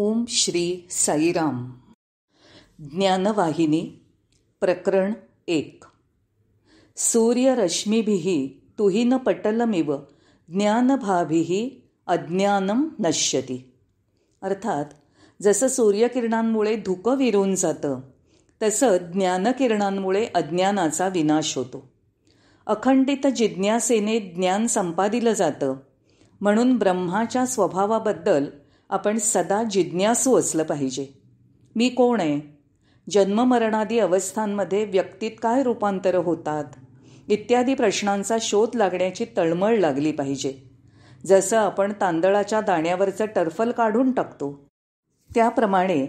ओम श्री साईराम ज्ञानवाहिनी प्रकरण एक न पटलमिव ज्ञानभाभिः अज्ञानम नश्यती अर्थात जसं सूर्यकिरणांमुळे धुकं विरून जातं तसं ज्ञानकिरणांमुळे अज्ञानाचा विनाश होतो अखंडित जिज्ञासेने ज्ञान संपादिलं जातं म्हणून ब्रह्माच्या स्वभावाबद्दल आपण सदा जिज्ञासू असलं पाहिजे मी कोण आहे जन्ममरणादी अवस्थांमध्ये व्यक्तीत काय रूपांतर होतात इत्यादी प्रश्नांचा शोध लागण्याची तळमळ लागली पाहिजे जसं आपण तांदळाच्या दाण्यावरचं टर्फल काढून टाकतो त्याप्रमाणे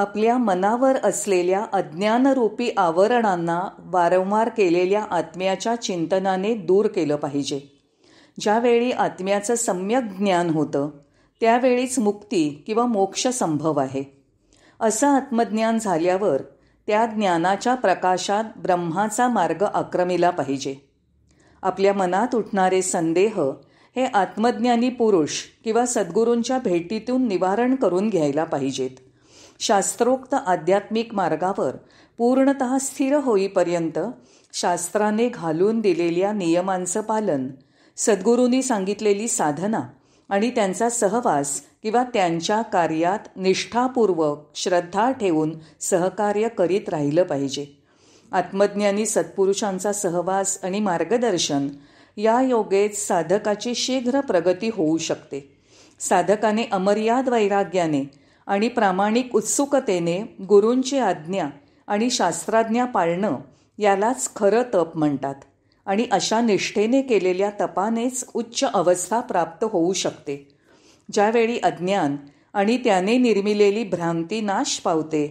आपल्या मनावर असलेल्या अज्ञानरूपी आवरणांना वारंवार केलेल्या आत्म्याच्या चिंतनाने दूर केलं पाहिजे ज्यावेळी आत्म्याचं सम्यक ज्ञान होतं त्यावेळीच मुक्ती किंवा मोक्ष संभव आहे असं आत्मज्ञान झाल्यावर त्या ज्ञानाच्या प्रकाशात ब्रह्माचा मार्ग आक्रमिला पाहिजे आपल्या मनात उठणारे संदेह हे आत्मज्ञानी पुरुष किंवा सद्गुरूंच्या भेटीतून निवारण करून घ्यायला पाहिजेत शास्त्रोक्त आध्यात्मिक मार्गावर पूर्णत स्थिर होईपर्यंत शास्त्राने घालून दिलेल्या नियमांचं पालन सद्गुरूंनी सांगितलेली साधना आणि त्यांचा सहवास किंवा त्यांच्या कार्यात निष्ठापूर्वक श्रद्धा ठेवून सहकार्य करीत राहिलं पाहिजे आत्मज्ञानी सत्पुरुषांचा सहवास आणि मार्गदर्शन या योगेत साधकाची शीघ्र प्रगती होऊ शकते साधकाने अमर्याद वैराग्याने आणि प्रामाणिक उत्सुकतेने गुरूंची आज्ञा आणि शास्त्राज्ञा पाळणं यालाच खरं तप म्हणतात आणि अशा निष्ठेने केलेल्या तपानेच उच्च अवस्था प्राप्त होऊ शकते ज्यावेळी अज्ञान आणि त्याने निर्मिलेली भ्रांती नाश पावते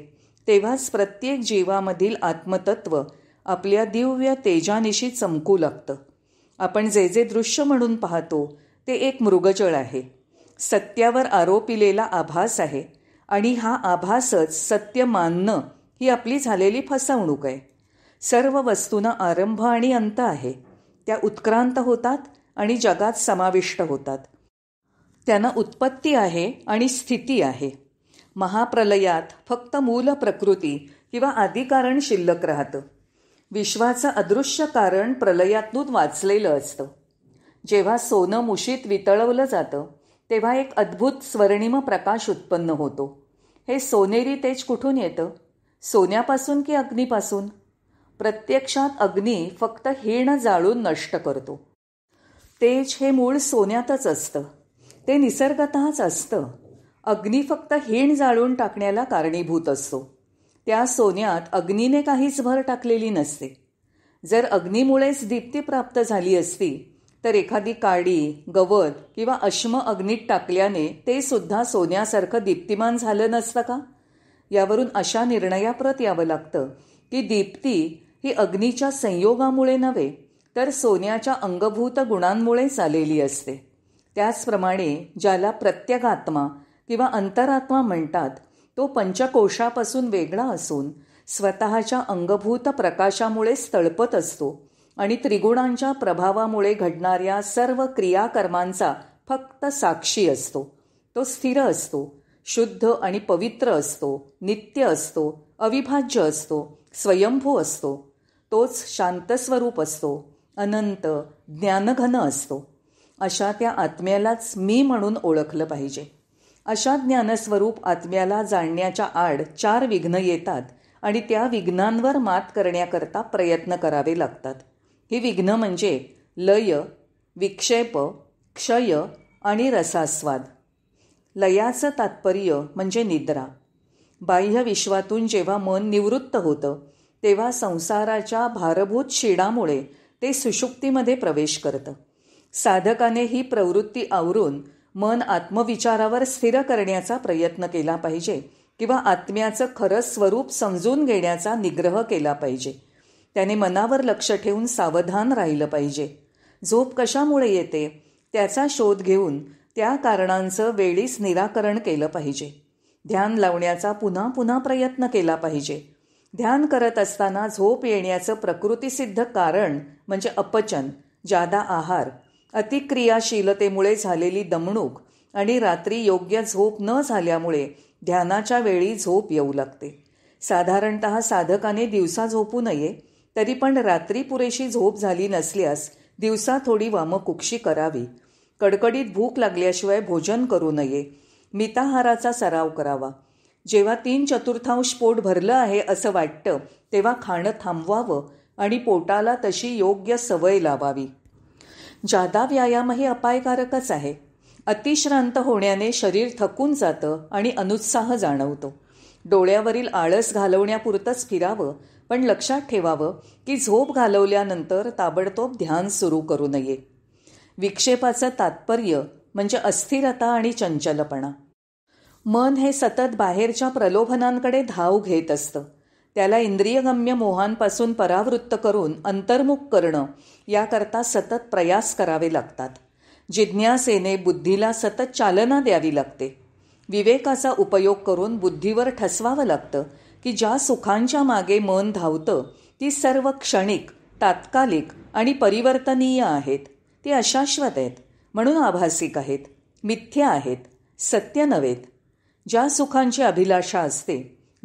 तेव्हाच प्रत्येक जीवामधील आत्मतत्व आपल्या दिव्य तेजानिशी चमकू लागतं आपण जे जे दृश्य म्हणून पाहतो ते एक मृगजळ आहे सत्यावर आरोपिलेला आभास आहे आणि हा आभासच सत्य मानणं ही आपली झालेली फसवणूक आहे सर्व वस्तूंना आरंभ आणि अंत आहे त्या उत्क्रांत होतात आणि जगात समाविष्ट होतात त्यांना उत्पत्ती आहे आणि स्थिती आहे महाप्रलयात फक्त मूल प्रकृती किंवा आदिकारण शिल्लक राहतं विश्वाचं अदृश्य कारण प्रलयातून वाचलेलं असतं जेव्हा सोनं मुशीत वितळवलं जातं तेव्हा एक अद्भुत स्वर्णिम प्रकाश उत्पन्न होतो हे सोनेरी तेज कुठून येतं सोन्यापासून की अग्नीपासून प्रत्यक्षात अग्नी फक्त हिण जाळून नष्ट करतो तेज हे मूळ सोन्यातच असतं ते निसर्गतःच असतं अग्नी फक्त हिण जाळून टाकण्याला कारणीभूत असतो त्या सोन्यात अग्नीने काहीच भर टाकलेली नसते जर अग्नीमुळेच दीप्ती प्राप्त झाली असती तर एखादी काडी गवत किंवा अश्म अग्नीत टाकल्याने ते सुद्धा सोन्यासारखं दीप्तिमान झालं नसतं का यावरून अशा निर्णयाप्रत यावं लागतं की दीप्ती ही अग्नीच्या संयोगामुळे नव्हे तर सोन्याच्या अंगभूत गुणांमुळे आलेली असते त्याचप्रमाणे ज्याला प्रत्यगात्मा किंवा अंतरात्मा म्हणतात तो पंचकोशापासून वेगळा असून स्वतःच्या अंगभूत प्रकाशामुळे स्थळपत असतो आणि त्रिगुणांच्या प्रभावामुळे घडणाऱ्या सर्व क्रियाकर्मांचा फक्त साक्षी असतो तो स्थिर असतो शुद्ध आणि पवित्र असतो नित्य असतो अविभाज्य असतो स्वयंभू असतो तोच शांत स्वरूप असतो अनंत ज्ञानघन असतो अशा त्या आत्म्यालाच मी म्हणून ओळखलं पाहिजे अशा ज्ञानस्वरूप आत्म्याला जाणण्याच्या आड चार विघ्न येतात आणि त्या विघ्नांवर मात करण्याकरता प्रयत्न करावे लागतात ही विघ्न म्हणजे लय विक्षेप क्षय आणि रसास्वाद लयाचं तात्पर्य म्हणजे निद्रा बाह्य विश्वातून जेव्हा मन निवृत्त होतं तेव्हा संसाराच्या भारभूत शिडामुळे ते सुषुप्तीमध्ये प्रवेश करतं साधकाने ही प्रवृत्ती आवरून मन आत्मविचारावर स्थिर करण्याचा प्रयत्न केला पाहिजे किंवा आत्म्याचं खरं स्वरूप समजून घेण्याचा निग्रह केला पाहिजे त्याने मनावर लक्ष ठेवून सावधान राहिलं पाहिजे झोप कशामुळे येते त्याचा शोध घेऊन त्या कारणांचं वेळीच निराकरण केलं पाहिजे ध्यान लावण्याचा पुन्हा पुन्हा प्रयत्न केला पाहिजे ध्यान करत असताना झोप येण्याचं प्रकृतीसिद्ध कारण म्हणजे अपचन जादा आहार अतिक्रियाशीलतेमुळे झालेली दमणूक आणि रात्री योग्य झोप न झाल्यामुळे ध्यानाच्या वेळी झोप येऊ लागते साधारणत साधकाने दिवसा झोपू नये तरी पण रात्री पुरेशी झोप झाली नसल्यास दिवसा थोडी वामकुक्षी करावी कडकडीत भूक लागल्याशिवाय भोजन करू नये मिताहाराचा सराव करावा जेव्हा तीन चतुर्थांश पोट भरलं आहे असं वाटतं तेव्हा खाणं थांबवावं आणि पोटाला तशी योग्य सवय लावावी जादा व्यायामही अपायकारकच आहे अतिश्रांत होण्याने शरीर थकून जातं आणि अनुत्साह जाणवतो डोळ्यावरील आळस घालवण्यापुरतंच फिरावं पण लक्षात ठेवावं की झोप घालवल्यानंतर ताबडतोब ध्यान सुरू करू नये विक्षेपाचं तात्पर्य म्हणजे अस्थिरता आणि चंचलपणा मन हे सतत बाहेरच्या प्रलोभनांकडे धाव घेत असतं त्याला इंद्रियगम्य मोहांपासून परावृत्त करून अंतर्मुख करणं याकरता सतत प्रयास करावे लागतात जिज्ञासेने बुद्धीला सतत चालना द्यावी लागते विवेकाचा उपयोग करून बुद्धीवर ठसवावं लागतं की ज्या सुखांच्या मागे मन धावतं ती सर्व क्षणिक तात्कालिक आणि परिवर्तनीय आहेत ती अशाश्वत आहेत म्हणून आभासिक आहेत मिथ्या आहेत सत्य नव्हेत ज्या सुखांची अभिलाषा असते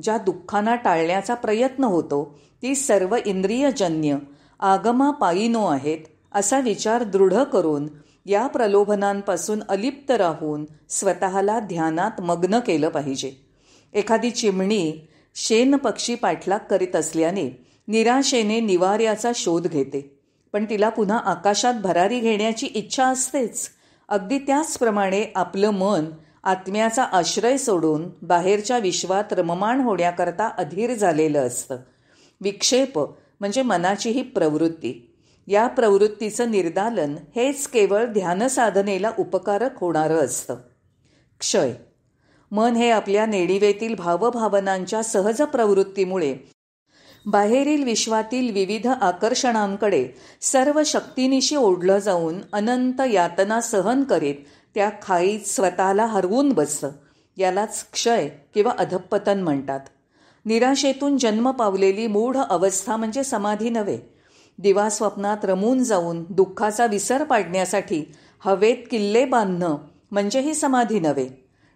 ज्या दुःखांना टाळण्याचा प्रयत्न होतो ती सर्व इंद्रियजन्य पायीनो आहेत असा विचार दृढ करून या प्रलोभनांपासून अलिप्त राहून स्वतःला ध्यानात मग्न केलं पाहिजे एखादी चिमणी शेन पक्षी पाठलाग करीत असल्याने निराशेने निवार्याचा शोध घेते पण तिला पुन्हा आकाशात भरारी घेण्याची इच्छा असतेच अगदी त्याचप्रमाणे आपलं मन आत्म्याचा आश्रय सोडून बाहेरच्या विश्वात रममाण होण्याकरता अधीर झालेलं असतं विक्षेप म्हणजे मनाची ही प्रवृत्ती या प्रवृत्तीचं निर्दालन हेच केवळ ध्यानसाधनेला उपकारक होणारं असतं क्षय मन हे आपल्या नेणिवेतील भावभावनांच्या सहज प्रवृत्तीमुळे बाहेरील विश्वातील विविध आकर्षणांकडे सर्व शक्तीनिशी ओढलं जाऊन अनंत यातना सहन करीत त्या खाईत स्वतःला हरवून बसतं यालाच क्षय किंवा अधपतन म्हणतात निराशेतून जन्म पावलेली मूढ अवस्था म्हणजे समाधी नव्हे दिवा स्वप्नात रमून जाऊन दुःखाचा विसर पाडण्यासाठी हवेत किल्ले बांधणं म्हणजे ही समाधी नव्हे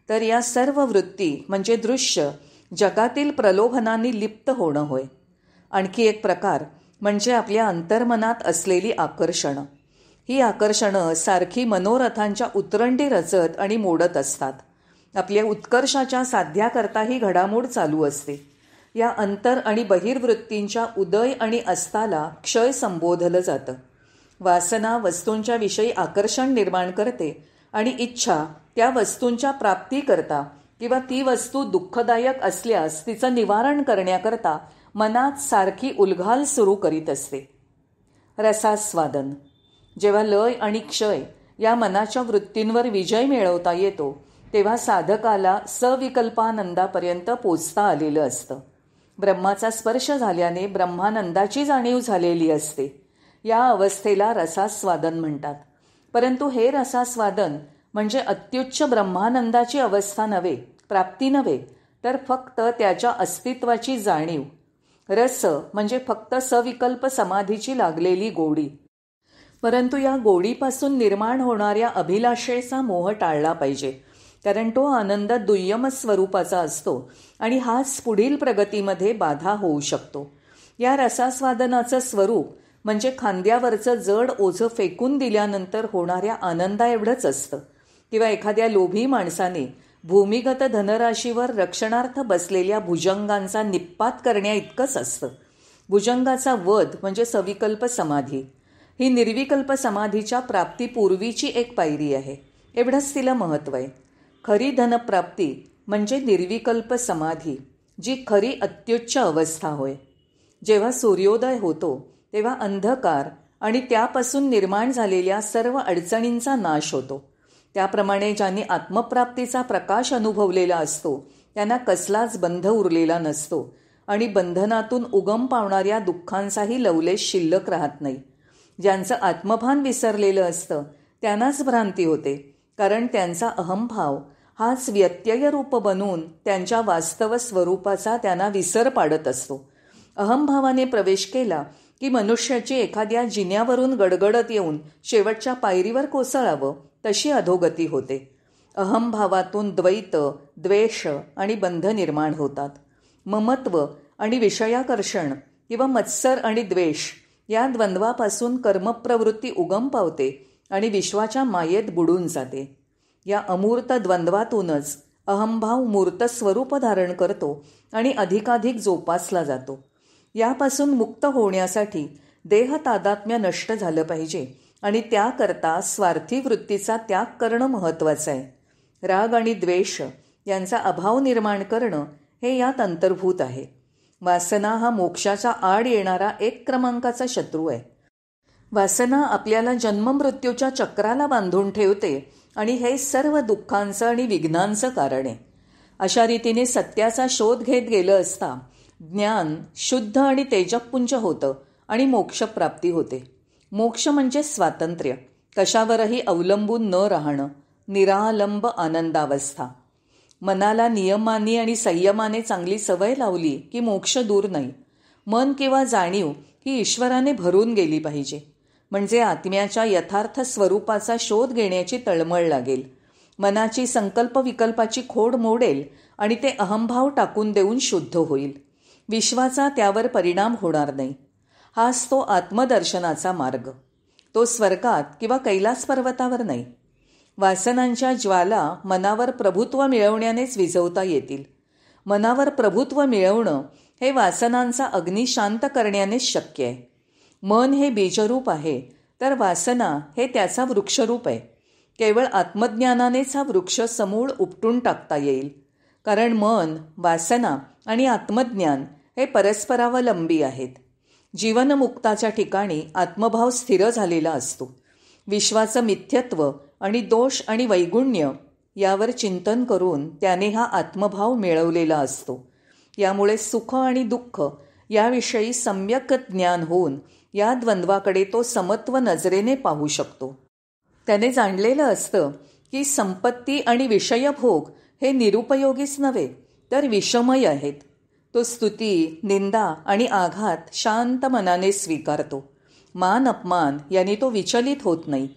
तर या सर्व वृत्ती म्हणजे दृश्य जगातील प्रलोभनांनी लिप्त होणं होय आणखी एक प्रकार म्हणजे आपल्या अंतर्मनात असलेली आकर्षणं ही आकर्षणं सारखी मनोरथांच्या उतरंडी रचत आणि मोडत असतात आपल्या उत्कर्षाच्या साध्याकरताही ही घडामोड चालू असते या अंतर आणि बहिर्वृत्तींच्या उदय आणि अस्ताला क्षय संबोधलं जातं वासना वस्तूंच्या विषयी आकर्षण निर्माण करते आणि इच्छा त्या वस्तूंच्या प्राप्तीकरता किंवा ती वस्तू दुःखदायक असल्यास तिचं निवारण करण्याकरता मनात सारखी उलघाल सुरू करीत असते रसास्वादन जेव्हा लय आणि क्षय या मनाच्या वृत्तींवर विजय मिळवता येतो तेव्हा साधकाला सविकल्पानंदापर्यंत पोचता आलेलं असतं ब्रह्माचा स्पर्श झाल्याने ब्रह्मानंदाची जाणीव झालेली असते या अवस्थेला रसास्वादन म्हणतात परंतु हे रसास्वादन म्हणजे अत्युच्च ब्रह्मानंदाची अवस्था नव्हे प्राप्ती नव्हे तर फक्त त्याच्या अस्तित्वाची जाणीव रस म्हणजे फक्त सविकल्प समाधीची लागलेली गोडी परंतु या गोडीपासून निर्माण होणाऱ्या अभिलाषेचा मोह टाळला पाहिजे कारण तो आनंद दुय्यम स्वरूपाचा असतो आणि हाच पुढील प्रगतीमध्ये बाधा होऊ शकतो या रसास्वादनाचं स्वरूप म्हणजे खांद्यावरचं जड ओझं फेकून दिल्यानंतर होणाऱ्या आनंदा एवढंच असतं किंवा एखाद्या लोभी माणसाने भूमिगत धनराशीवर रक्षणार्थ बसलेल्या भुजंगांचा निप्पात करण्या इतकंच असतं भुजंगाचा वध म्हणजे सविकल्प समाधी ही निर्विकल्प समाधीच्या प्राप्तीपूर्वीची एक पायरी आहे एवढंच तिला महत्त्व आहे खरी धनप्राप्ती म्हणजे निर्विकल्प समाधी जी खरी अत्युच्च अवस्था होय जेव्हा सूर्योदय होतो तेव्हा अंधकार आणि त्यापासून निर्माण झालेल्या सर्व अडचणींचा नाश होतो त्याप्रमाणे ज्यांनी आत्मप्राप्तीचा प्रकाश अनुभवलेला असतो त्यांना कसलाच बंध उरलेला नसतो आणि बंधनातून उगम पावणाऱ्या दुःखांचाही लवलेश शिल्लक राहत नाही ज्यांचं आत्मभान विसरलेलं असतं त्यांनाच भ्रांती होते कारण त्यांचा अहमभाव हाच व्यत्यय रूप बनून त्यांच्या वास्तव स्वरूपाचा त्यांना विसर पाडत असतो अहमभावाने प्रवेश केला की मनुष्याची एखाद्या जिन्यावरून गडगडत येऊन शेवटच्या पायरीवर कोसळावं तशी अधोगती होते अहमभावातून द्वैत द्वेष आणि बंध निर्माण होतात ममत्व आणि विषयाकर्षण किंवा मत्सर आणि द्वेष या द्वंद्वापासून कर्मप्रवृत्ती उगम पावते आणि विश्वाच्या मायेत बुडून जाते या अमूर्त द्वंद्वातूनच अहंभाव मूर्त स्वरूप धारण करतो आणि अधिकाधिक जोपासला जातो यापासून मुक्त होण्यासाठी देह तादात्म्य नष्ट झालं पाहिजे आणि त्याकरता स्वार्थी वृत्तीचा त्याग करणं महत्वाचं आहे राग आणि द्वेष यांचा अभाव निर्माण करणं हे यात अंतर्भूत आहे वासना हा मोक्षाचा आड येणारा एक क्रमांकाचा शत्रू आहे वासना आपल्याला जन्ममृत्यूच्या चक्राला बांधून ठेवते आणि हे सर्व दुःखांचं आणि विघ्नांचं कारण आहे अशा रीतीने सत्याचा शोध घेत गेलं असता ज्ञान शुद्ध आणि तेजपुंज होतं आणि मोक्षप्राप्ती होते मोक्ष म्हणजे स्वातंत्र्य कशावरही अवलंबून न राहणं निरालंब आनंदावस्था मनाला नियमानी आणि संयमाने चांगली सवय लावली की मोक्ष दूर नाही मन किंवा जाणीव ही ईश्वराने भरून गेली पाहिजे म्हणजे आत्म्याच्या यथार्थ स्वरूपाचा शोध घेण्याची तळमळ लागेल मनाची संकल्प विकल्पाची खोड मोडेल आणि ते अहंभाव टाकून देऊन शुद्ध होईल विश्वाचा त्यावर परिणाम होणार नाही हाच तो आत्मदर्शनाचा मार्ग तो स्वर्गात किंवा कैलास पर्वतावर नाही वासनांच्या ज्वाला मनावर प्रभुत्व मिळवण्यानेच विझवता येतील मनावर प्रभुत्व मिळवणं हे वासनांचा अग्नी शांत करण्यानेच शक्य आहे मन हे बीजरूप आहे तर वासना हे त्याचा वृक्षरूप आहे केवळ आत्मज्ञानानेच हा वृक्ष समूळ उपटून टाकता येईल कारण मन वासना आणि आत्मज्ञान हे परस्परावलंबी आहेत जीवनमुक्ताच्या ठिकाणी आत्मभाव स्थिर झालेला असतो विश्वाचं मिथ्यत्व आणि दोष आणि वैगुण्य यावर चिंतन करून त्याने हा आत्मभाव मिळवलेला असतो यामुळे सुख आणि दुःख याविषयी सम्यक ज्ञान होऊन या द्वंद्वाकडे तो समत्व नजरेने पाहू शकतो त्याने जाणलेलं असतं की संपत्ती आणि विषयभोग हे निरुपयोगीच नव्हे तर विषमय आहेत तो स्तुती निंदा आणि आघात शांत मनाने स्वीकारतो मान अपमान याने तो विचलित होत नाही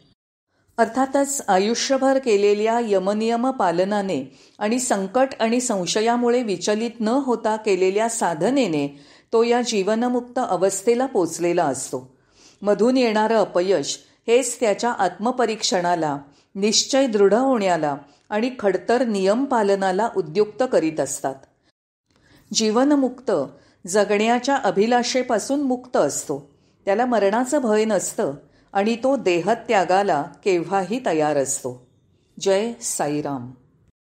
अर्थातच आयुष्यभर केलेल्या यमनियम पालनाने आणि संकट आणि संशयामुळे विचलित न होता केलेल्या साधनेने तो या जीवनमुक्त अवस्थेला पोचलेला असतो मधून येणारं अपयश हेच त्याच्या आत्मपरीक्षणाला निश्चय दृढ होण्याला आणि खडतर नियम पालनाला उद्युक्त करीत असतात जीवनमुक्त जगण्याच्या अभिलाषेपासून मुक्त असतो त्याला मरणाचं भय नसतं आणि तो देहत्यागाला केव्हाही तयार असतो जय साईराम